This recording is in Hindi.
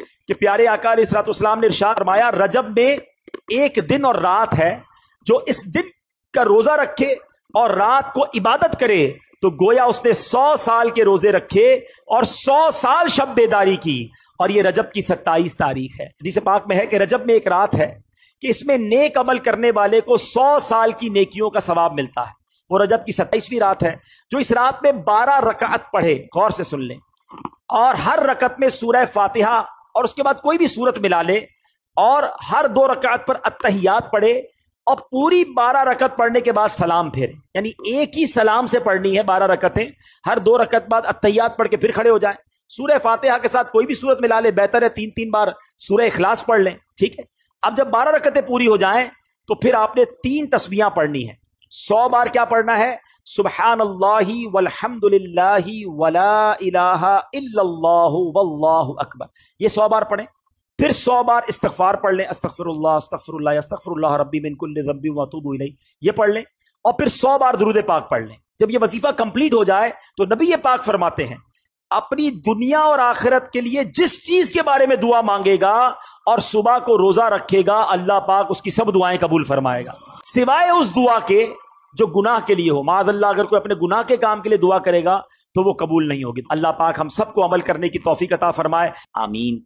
कि प्यारे आकार इसरातुस्लाम ने इर्शाद फरमाया रजब में एक दिन और रात है जो इस दिन का रोजा रखे और रात को इबादत करे तो गोया उसने सौ साल के रोजे रखे और सौ साल शब बेदारी की और ये रजब की सत्ताईस तारीख है जिसे पाक में है कि रजब में एक रात है कि इसमें नेक अमल करने वाले को सौ साल की नेकियों का सवाब मिलता है वो रजब की सत्ताईसवीं रात है जो इस रात में बारह रकात पढ़े गौर से सुन लें और हर रकत में सूरह फातिहा और उसके बाद कोई भी सूरत मिला ले और हर दो रकत पर अतहियात पढ़े और पूरी बारह रकत पढ़ने के बाद सलाम फेरे यानी एक ही सलाम से पढ़नी है बारह रकतें हर दो रकत बाद अतहियात पढ़ के फिर खड़े हो जाए सूर्य फातिहा के साथ कोई भी सूरत मिला ले बेहतर है तीन तीन बार सूर्य इखलास पढ़ लें ठीक है अब जब बारह रकतें पूरी हो जाएं तो फिर आपने तीन तस्वीर पढ़नी है सौ बार क्या पढ़ना है الله والله अकबर ये सौ बार पढ़ें फिर सौ बार इस्तफार पढ़ लें अस्तफरल्ला अस्तफरल्ला अस्तफरल्ला रब्बी बिनकुल रब्बी मतूब ये पढ़ लें और फिर सौ बार दुरूद पाक पढ़ लें जब ये वजीफा कंप्लीट हो जाए तो नबी ये पाक फरमाते हैं अपनी दुनिया और आखिरत के लिए जिस चीज के बारे में दुआ मांगेगा और सुबह को रोजा रखेगा अल्लाह पाक उसकी सब दुआएं कबूल फरमाएगा सिवाय उस दुआ के जो गुनाह के लिए हो माजल्ला अगर कोई अपने गुनाह के काम के लिए दुआ करेगा तो वो कबूल नहीं होगी अल्लाह पाक हम सबको अमल करने की तोफ़ी कता फरमाए आमीन